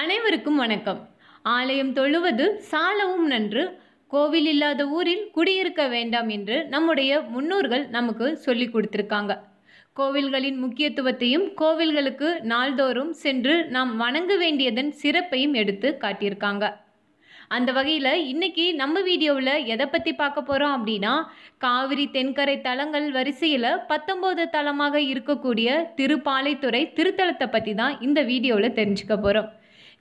அனைவருக்கும் வணக்கம் ஆலயம் தொழுவது சாலவும் நன்று கோவில் இல்லாத ஊரில் குடியிருக்க வேண்டாம் என்று நம்முடைய முன்னோர்கள் நமக்கு சொல்லி கொடுத்துருக்காங்க கோவில்களின் முக்கியத்துவத்தையும் கோவில்களுக்கு நாள்தோறும் சென்று நாம் வணங்க வேண்டியதன் சிறப்பையும் எடுத்து காட்டியிருக்காங்க அந்த வகையில் இன்றைக்கி நம்ம வீடியோவில் எதை பற்றி பார்க்க போகிறோம் அப்படின்னா காவிரி தென்கரை தலங்கள் வரிசையில் பத்தொம்போது தலமாக இருக்கக்கூடிய திருப்பாலைத்துறை திருத்தலத்தை பற்றி தான் இந்த வீடியோவில் தெரிஞ்சுக்க போகிறோம்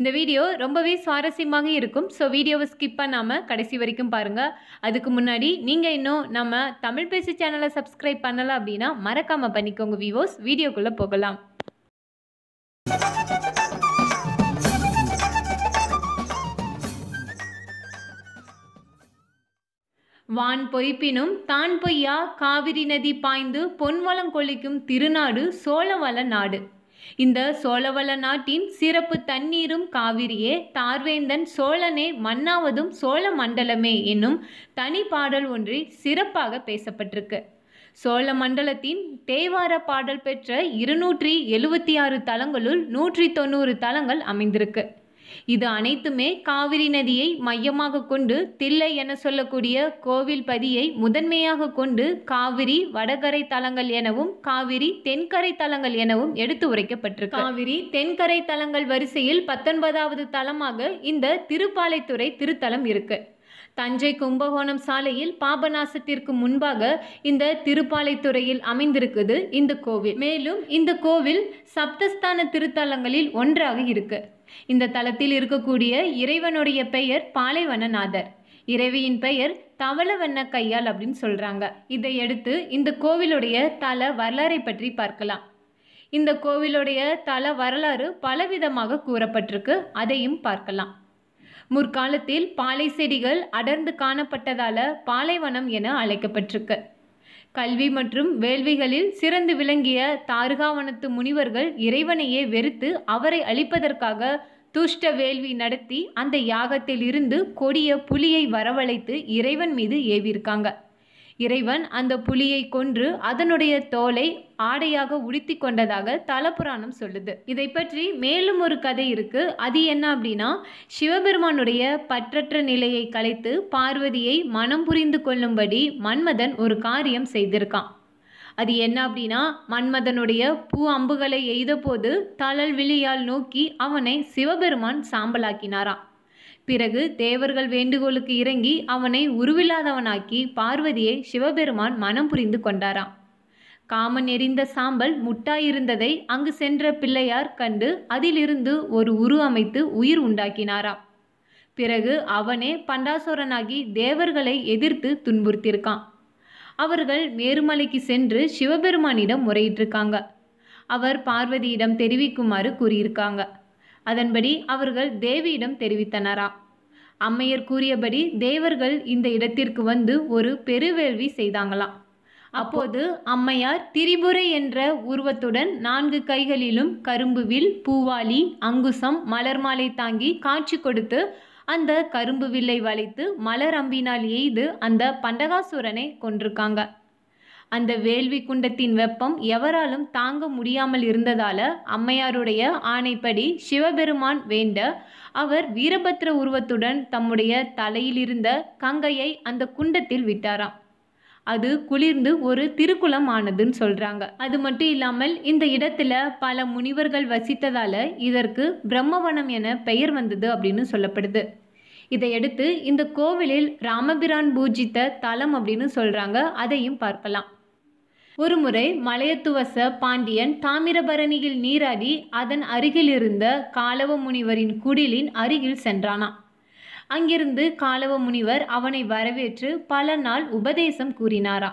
இந்த வீடியோ ரொம்பவே சுவாரஸ்யமாக இருக்கும் ஸோ வீடியோவை ஸ்கிப் பண்ணாமல் கடைசி வரைக்கும் பாருங்கள் அதுக்கு முன்னாடி நீங்கள் இன்னும் நம்ம தமிழ் பேசு சேனலை சப்ஸ்கிரைப் பண்ணலை அப்படின்னா மறக்காமல் பண்ணிக்கோங்க வீவோஸ் வீடியோக்குள்ளே போகலாம் வான் பொய்ப்பினும் தான் பொய்யா காவிரி நதி பாய்ந்து பொன்வளம் கொள்ளிக்கும் திருநாடு சோழவள நாடு இந்த சோழவள நாட்டின் சிறப்பு தண்ணீரும் காவிரியே தார்வேந்தன் சோழனே மன்னாவதும் சோழ மண்டலமே என்னும் தனி பாடல் ஒன்றில் சிறப்பாக பேசப்பட்டிருக்கு சோழ மண்டலத்தின் தேவார பாடல் பெற்ற இருநூற்றி எழுவத்தி ஆறு தலங்களுள் நூற்றி தொண்ணூறு தலங்கள் அமைந்திருக்கு இது அனைத்துமே காவிரி நதியை மையமாக கொண்டு தில்லை என சொல்லக்கூடிய கோவில் பதியை முதன்மையாக கொண்டு காவிரி வடகரை தலங்கள் எனவும் காவிரி தென்கரை தலங்கள் எனவும் எடுத்து உரைக்கப்பட்டிருக்கு காவிரி தென்கரை தலங்கள் வரிசையில் பத்தொன்பதாவது தலமாக இந்த திருப்பாலைத்துறை திருத்தலம் இருக்கு தஞ்சை கும்பகோணம் சாலையில் பாபநாசத்திற்கு முன்பாக இந்த திருப்பாலைத்துறையில் அமைந்திருக்குது இந்த கோவில் மேலும் இந்த கோவில் சப்தஸ்தான திருத்தலங்களில் ஒன்றாக இருக்குது இந்த தலத்தில் இருக்கக்கூடிய இறைவனுடைய பெயர் பாலைவனநாதர் இறைவியின் பெயர் தவளவண்ண கையால் அப்படின்னு சொல்கிறாங்க இதையடுத்து இந்த கோவிலுடைய தல வரலாறை பற்றி பார்க்கலாம் இந்த கோவிலுடைய தல வரலாறு பலவிதமாக கூறப்பட்டிருக்கு அதையும் பார்க்கலாம் முற்காலத்தில் பாலை செடிகள் அடர்ந்து காணப்பட்டதால பாலைவனம் என அழைக்கப்பட்டிருக்கு கல்வி மற்றும் வேள்விகளில் சிறந்து விளங்கிய தாருகாவனத்து முனிவர்கள் இறைவனையே வெறுத்து அவரை அழிப்பதற்காக துஷ்ட வேள்வி நடத்தி அந்த யாகத்தில் இருந்து கொடிய புலியை வரவழைத்து இறைவன் மீது ஏவியிருக்காங்க இறைவன் அந்த புலியை கொன்று அதனுடைய தோலை ஆடையாக உடுத்தி கொண்டதாக தலபுராணம் சொல்லுது இதை பற்றி மேலும் ஒரு கதை இருக்கு அது என்ன அப்படின்னா சிவபெருமானுடைய பற்றற்ற நிலையை கலைத்து பார்வதியை மனம் புரிந்து கொள்ளும்படி மன்மதன் ஒரு காரியம் செய்திருக்கான் அது என்ன அப்படின்னா மன்மதனுடைய பூ அம்புகளை எய்த போது தளல் விழியால் நோக்கி அவனை சிவபெருமான் சாம்பலாக்கினாராம் பிறகு தேவர்கள் வேண்டுகோளுக்கு இறங்கி அவனை உருவில்லாதவனாக்கி பார்வதியை சிவபெருமான் மனம் புரிந்து கொண்டாராம் காமன் எரிந்த சாம்பல் முட்டாயிருந்ததை அங்கு சென்ற பிள்ளையார் கண்டு அதிலிருந்து ஒரு உரு அமைத்து உயிர் உண்டாக்கினாராம் பிறகு அவனே பண்டாசுரனாகி தேவர்களை எதிர்த்து துன்புறுத்தியிருக்கான் அவர்கள் மேருமலைக்கு சென்று சிவபெருமானிடம் முறையிட்டிருக்காங்க அவர் பார்வதியிடம் தெரிவிக்குமாறு கூறியிருக்காங்க அதன்படி அவர்கள் தேவியிடம் தெரிவித்தனரா அம்மையர் கூறியபடி தேவர்கள் இந்த இடத்திற்கு வந்து ஒரு பெருவேள்வி செய்தாங்களாம் அப்போது அம்மையார் திரிபுரை என்ற உருவத்துடன் நான்கு கைகளிலும் கரும்புவில் பூவாளி அங்குசம் மலர் மாலை தாங்கி காட்சி கொடுத்து அந்த கரும்பு வில்லை வளைத்து மலர் அம்பினால் எய்து அந்த பண்டகாசுரனை கொன்றிருக்காங்க அந்த வேள்வி குண்டத்தின் வெப்பம் எவராலும் தாங்க முடியாமல் இருந்ததால அம்மையாருடைய ஆணைப்படி சிவபெருமான் வேண்ட அவர் வீரபத்ர உருவத்துடன் தம்முடைய தலையிலிருந்த கங்கையை அந்த குண்டத்தில் விட்டாராம் அது குளிர்ந்து ஒரு திருக்குளம் ஆனதுன்னு சொல்கிறாங்க அது மட்டும் இல்லாமல் இந்த இடத்துல பல முனிவர்கள் வசித்ததால இதற்கு பிரம்மவனம் என பெயர் வந்தது அப்படின்னு சொல்லப்படுது இதையடுத்து இந்த கோவிலில் ராமபிரான் பூஜித்த தலம் அப்படின்னு சொல்கிறாங்க அதையும் பார்க்கலாம் ஒருமுறை மலையத்துவச பாண்டியன் தாமிரபரணியில் நீராடி அதன் அருகிலிருந்த காலவ முனிவரின் குடிலின் அருகில் சென்றானாம் அங்கிருந்து காலவ முனிவர் அவனை வரவேற்று பல நாள் உபதேசம் கூறினாரா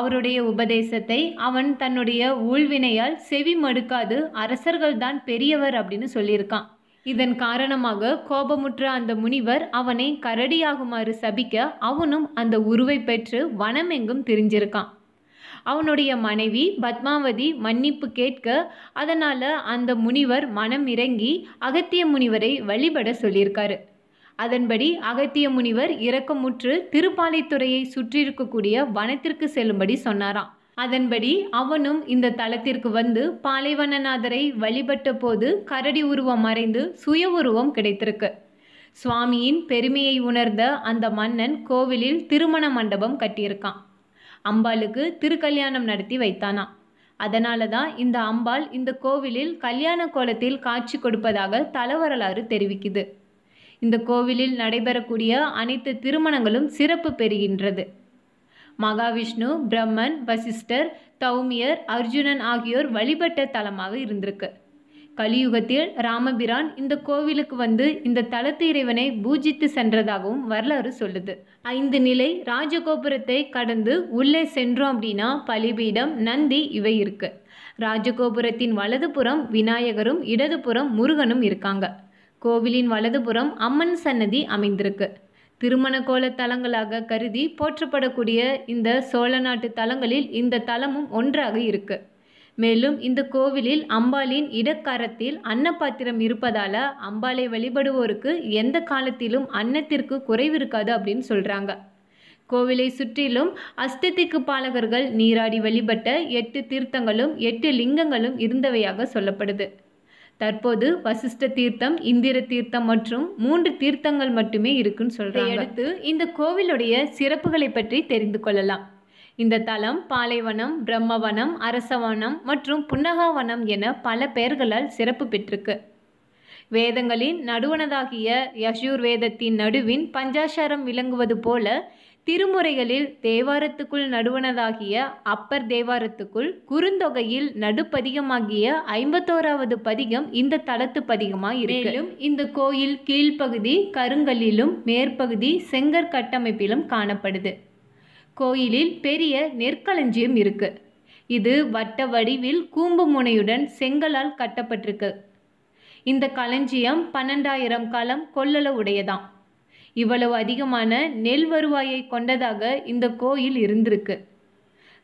அவருடைய உபதேசத்தை அவன் தன்னுடைய ஊழ்வினையால் செவி மடுக்காது அரசர்கள்தான் பெரியவர் அப்படின்னு சொல்லியிருக்கான் இதன் காரணமாக கோபமுற்ற அந்த முனிவர் அவனை கரடியாகுமாறு சபிக்க அவனும் அந்த உருவை பெற்று வனமெங்கும் திரிஞ்சிருக்கான் அவனுடைய மனைவி பத்மாவதி மன்னிப்பு கேட்க அதனால் அந்த முனிவர் மனம் இறங்கி அகத்திய முனிவரை வழிபட சொல்லியிருக்காரு அதன்படி அகத்திய முனிவர் இறக்கமுற்று திருப்பாலைத்துறையை சுற்றியிருக்கக்கூடிய வனத்திற்கு செல்லும்படி சொன்னாராம் அதன்படி அவனும் இந்த தலத்திற்கு வந்து பாலைவனநாதரை வழிபட்ட போது கரடி உருவம் மறைந்து சுய உருவம் கிடைத்திருக்கு சுவாமியின் பெருமையை உணர்ந்த அந்த மன்னன் கோவிலில் திருமண மண்டபம் கட்டியிருக்கான் அம்பாளுக்கு திருக்கல்யாணம் நடத்தி வைத்தானா அதனால தான் இந்த அம்பாள் இந்த கோவிலில் கல்யாண கோலத்தில் காட்சி கொடுப்பதாக தலவரலாறு தெரிவிக்குது இந்த கோவிலில் நடைபெறக்கூடிய அனைத்து திருமணங்களும் சிறப்பு பெறுகின்றது மகாவிஷ்ணு பிரம்மன் வசிஷ்டர் தௌமியர் அர்ஜுனன் ஆகியோர் வழிபட்ட தலமாக இருந்திருக்கு கலியுகத்தில் ராமபிரான் இந்த கோவிலுக்கு வந்து இந்த தலத்து இறைவனை பூஜித்து சென்றதாகவும் வரலாறு சொல்லுது ஐந்து நிலை ராஜகோபுரத்தை கடந்து உள்ளே சென்றோம் அப்படின்னா பலிபீடம் நந்தி இவை இருக்கு ராஜகோபுரத்தின் வலதுபுறம் விநாயகரும் இடதுபுறம் முருகனும் இருக்காங்க கோவிலின் வலதுபுறம் அம்மன் சன்னதி அமைந்திருக்கு திருமண கோல தலங்களாக கருதி போற்றப்படக்கூடிய இந்த சோழ நாட்டு தலங்களில் இந்த தலமும் ஒன்றாக இருக்குது மேலும் இந்த கோவிலில் அம்பாளின் இடக்கரத்தில் பாத்திரம் இருப்பதால அம்பாளை வழிபடுவோருக்கு எந்த காலத்திலும் அன்னத்திற்கு குறைவு இருக்காது அப்படின்னு சொல்கிறாங்க கோவிலை சுற்றிலும் அஸ்திதிக்கு பாலகர்கள் நீராடி வழிபட்ட எட்டு தீர்த்தங்களும் எட்டு லிங்கங்களும் இருந்தவையாக சொல்லப்படுது தற்போது வசிஷ்ட தீர்த்தம் இந்திர தீர்த்தம் மற்றும் மூன்று தீர்த்தங்கள் மட்டுமே இருக்குன்னு சொல்றாங்க அடுத்து இந்த கோவிலுடைய சிறப்புகளை பற்றி தெரிந்து கொள்ளலாம் இந்த தலம் பாலைவனம் பிரம்மவனம் அரசவனம் மற்றும் புன்னகாவனம் என பல பெயர்களால் சிறப்பு பெற்றிருக்கு வேதங்களின் நடுவனதாகிய வேதத்தின் நடுவின் பஞ்சாசாரம் விளங்குவது போல திருமுறைகளில் தேவாரத்துக்குள் நடுவனதாகிய அப்பர் தேவாரத்துக்குள் குறுந்தொகையில் நடுப்பதிகமாகிய ஐம்பத்தோராவது பதிகம் இந்த தளத்து பதிகமாக இருக்கும் இந்த கோயில் கீழ்ப்பகுதி கருங்கல்லிலும் மேற்பகுதி செங்கற் கட்டமைப்பிலும் காணப்படுது கோயிலில் பெரிய நெற்களஞ்சியம் இருக்கு இது வட்ட வடிவில் கூம்பு முனையுடன் செங்கலால் கட்டப்பட்டிருக்கு இந்த களஞ்சியம் பன்னெண்டாயிரம் காலம் கொள்ளள உடையதாம் இவ்வளவு அதிகமான நெல் வருவாயை கொண்டதாக இந்த கோயில் இருந்திருக்கு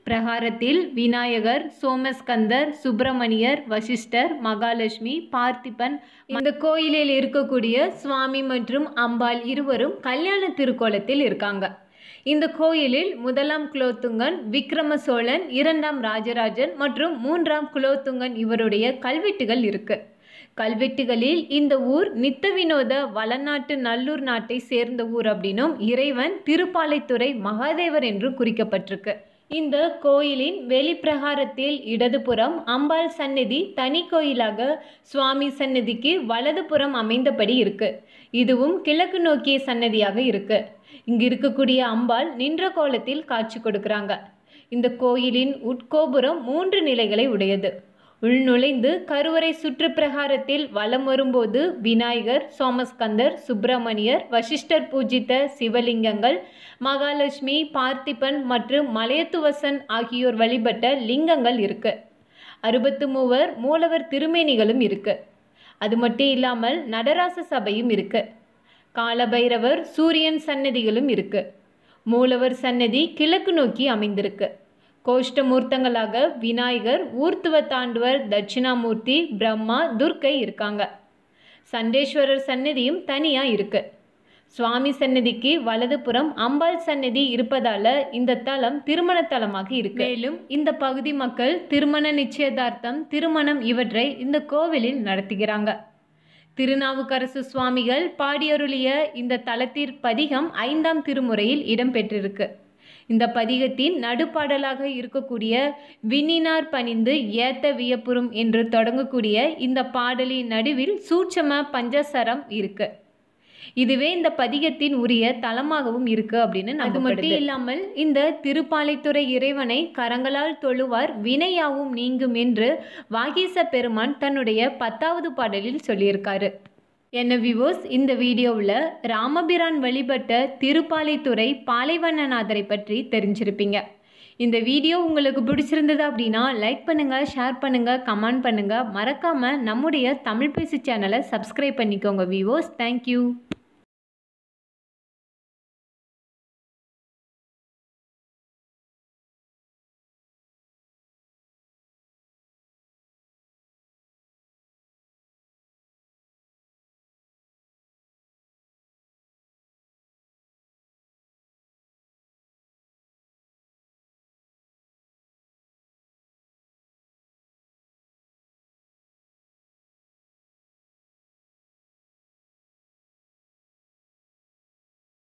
பிரகாரத்தில் விநாயகர் சோமஸ்கந்தர் சுப்பிரமணியர் வசிஷ்டர் மகாலட்சுமி பார்த்திபன் இந்த கோயிலில் இருக்கக்கூடிய சுவாமி மற்றும் அம்பாள் இருவரும் கல்யாண திருக்கோலத்தில் இருக்காங்க இந்த கோயிலில் முதலாம் குலோத்துங்கன் விக்ரம சோழன் இரண்டாம் ராஜராஜன் மற்றும் மூன்றாம் குலோத்துங்கன் இவருடைய கல்வெட்டுகள் இருக்கு கல்வெட்டுகளில் இந்த ஊர் நித்த வினோத வளநாட்டு நல்லூர் நாட்டை சேர்ந்த ஊர் அப்படின்னும் இறைவன் திருப்பாலைத்துறை மகாதேவர் என்று குறிக்கப்பட்டிருக்கு இந்த கோயிலின் வெளிப்பிரகாரத்தில் இடதுபுறம் அம்பாள் சன்னதி தனி கோயிலாக சுவாமி சன்னதிக்கு வலதுபுறம் அமைந்தபடி இருக்கு இதுவும் கிழக்கு நோக்கிய சன்னதியாக இருக்குது இங்கு இருக்கக்கூடிய அம்பாள் நின்ற கோலத்தில் காட்சி கொடுக்கிறாங்க இந்த கோயிலின் உட்கோபுரம் மூன்று நிலைகளை உடையது உள்நுழைந்து கருவறை சுற்று பிரகாரத்தில் வலம் வரும்போது விநாயகர் சோமஸ்கந்தர் சுப்பிரமணியர் வசிஷ்டர் பூஜித்த சிவலிங்கங்கள் மகாலட்சுமி பார்த்திபன் மற்றும் மலையத்துவசன் ஆகியோர் வழிபட்ட லிங்கங்கள் இருக்கு அறுபத்து மூவர் மூலவர் திருமேனிகளும் இருக்கு அது மட்டும் இல்லாமல் நடராச சபையும் இருக்குது காலபைரவர் சூரியன் சன்னதிகளும் இருக்கு மூலவர் சன்னதி கிழக்கு நோக்கி அமைந்திருக்கு கோஷ்டமூர்த்தங்களாக விநாயகர் ஊர்த்துவ தாண்டுவர் தட்சிணாமூர்த்தி பிரம்மா துர்க்கை இருக்காங்க சண்டேஸ்வரர் சன்னதியும் தனியாக இருக்கு சுவாமி சன்னதிக்கு வலதுபுறம் அம்பாள் சன்னதி இருப்பதால இந்த தலம் திருமண தலமாக இருக்கு மேலும் இந்த பகுதி மக்கள் திருமண நிச்சயதார்த்தம் திருமணம் இவற்றை இந்த கோவிலில் நடத்துகிறாங்க திருநாவுக்கரசு சுவாமிகள் பாடியருளிய இந்த தலத்திற் பதிகம் ஐந்தாம் திருமுறையில் இடம்பெற்றிருக்கு இந்த பதிகத்தின் நடுப்பாடலாக இருக்கக்கூடிய விண்ணினார் பணிந்து ஏத்த வியப்புறும் என்று தொடங்கக்கூடிய இந்த பாடலின் நடுவில் சூட்சம பஞ்சசரம் இருக்குது இதுவே இந்த பதிகத்தின் உரிய தளமாகவும் இருக்கு அப்படின்னு அது மட்டும் இல்லாமல் இந்த திருப்பாலைத்துறை இறைவனை கரங்களால் தொழுவார் வினையாவும் நீங்கும் என்று வாகீச பெருமான் தன்னுடைய பத்தாவது பாடலில் சொல்லியிருக்காரு என்ன விவோஸ் இந்த வீடியோவில் ராமபிரான் வழிபட்ட திருப்பாலைத்துறை பாலைவண்ணநாதரை பற்றி தெரிஞ்சிருப்பீங்க இந்த வீடியோ உங்களுக்கு பிடிச்சிருந்தது அப்படின்னா லைக் பண்ணுங்கள் ஷேர் பண்ணுங்கள் கமெண்ட் பண்ணுங்கள் மறக்காமல் நம்முடைய தமிழ் பேசு சேனலை சப்ஸ்கிரைப் பண்ணிக்கோங்க விவோஸ் தேங்க்யூ